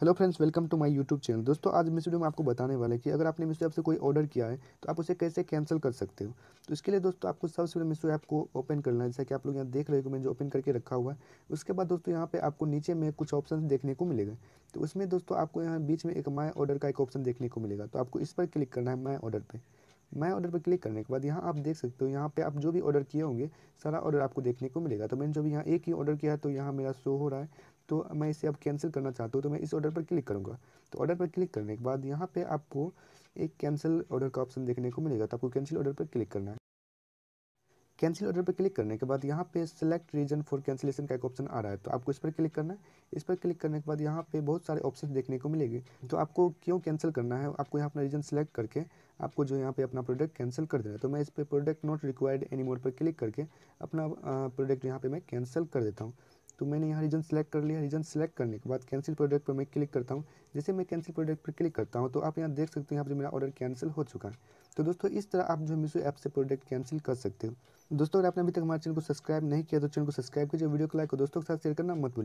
hello friends welcome to my YouTube channel दोस्तों आज हम वीडियो में आपको बताने वाले कि अगर आपने मीशो ऐप से कोई ऑर्डर किया है तो आप उसे कैसे कैंसिल कर सकते हो तो इसके लिए दोस्तों आपको सबसे पहले मीशो ऐप को ओपन करना है जैसा कि आप लोग यहाँ देख रहे हो मैंने जो ओपन करके रखा हुआ है उसके बाद दोस्तों यहाँ पर आपको नीचे में कुछ ऑप्शन देखने को मिलेगा तो उसमें दोस्तों आपको यहाँ बीच में एक माई ऑर्डर का एक ऑप्शन देखने को मिलेगा तो आपको इस पर क्लिक करना है माई ऑर्डर पर माई ऑर्डर पर क्लिक करने के बाद यहाँ आप देख सकते हो यहाँ पे आप जो भी ऑर्डर किए होंगे सारा ऑर्डर आपको देखने को मिलेगा तो मैंने जो भी यहाँ एक ही ऑर्डर किया है तो यहाँ मेरा शो हो रहा है तो मैं इसे अब कैंसिल करना चाहता हूँ तो मैं इस ऑर्डर पर क्लिक करूँगा तो ऑर्डर पर क्लिक करने के बाद यहाँ पर आपको एक कैंसिल ऑर्डर का ऑप्शन देखने को मिलेगा तो आपको कैंसिल ऑर्डर पर क्लिक करना है कैंसिल ऑर्डर पर क्लिक करने के बाद यहाँ पे सेलेक्ट रीजन फॉर कैंसिलेशन का एक ऑप्शन आ रहा है तो आपको इस पर क्लिक करना है इस पर क्लिक करने के बाद यहाँ पे बहुत सारे ऑप्शन देखने को मिलेंगे तो आपको क्यों कैंसिल करना है आपको यहाँ अपना रीजन सेलेक्ट करके आपको जो यहाँ पे अपना प्रोडक्ट कैंसिल कर देना है तो मैं इस पर product not required any mode पर क्लिक करके अपना प्रोडक्ट यहाँ पर मैं कैंसिल कर देता हूँ तो मैंने यहाँ रीजन सेलेक्ट कर लिया रीजन सेलेक्ट करने के बाद कैंसिल प्रोडक्ट पर मैं क्लिक करता हूँ जैसे मैं कैंसिल प्रोडक्ट पर क्लिक करता हूँ तो आप यहाँ देख सकते हैं यहाँ पर मेरा ऑर्डर कैंसिल हो चुका है तो दोस्तों इस तरह आप जो मीशो ऐप से प्रोडक्ट कैंसिल कर सकते हो दोस्तों अगर आपने अभी तक हमारे चैनल को सब्सक्राइब नहीं किया तो चैनल को सब्सक्राइब कीजिए वीडियो को लाइक को दोस्तों के साथ शेयर करना मत भूलिए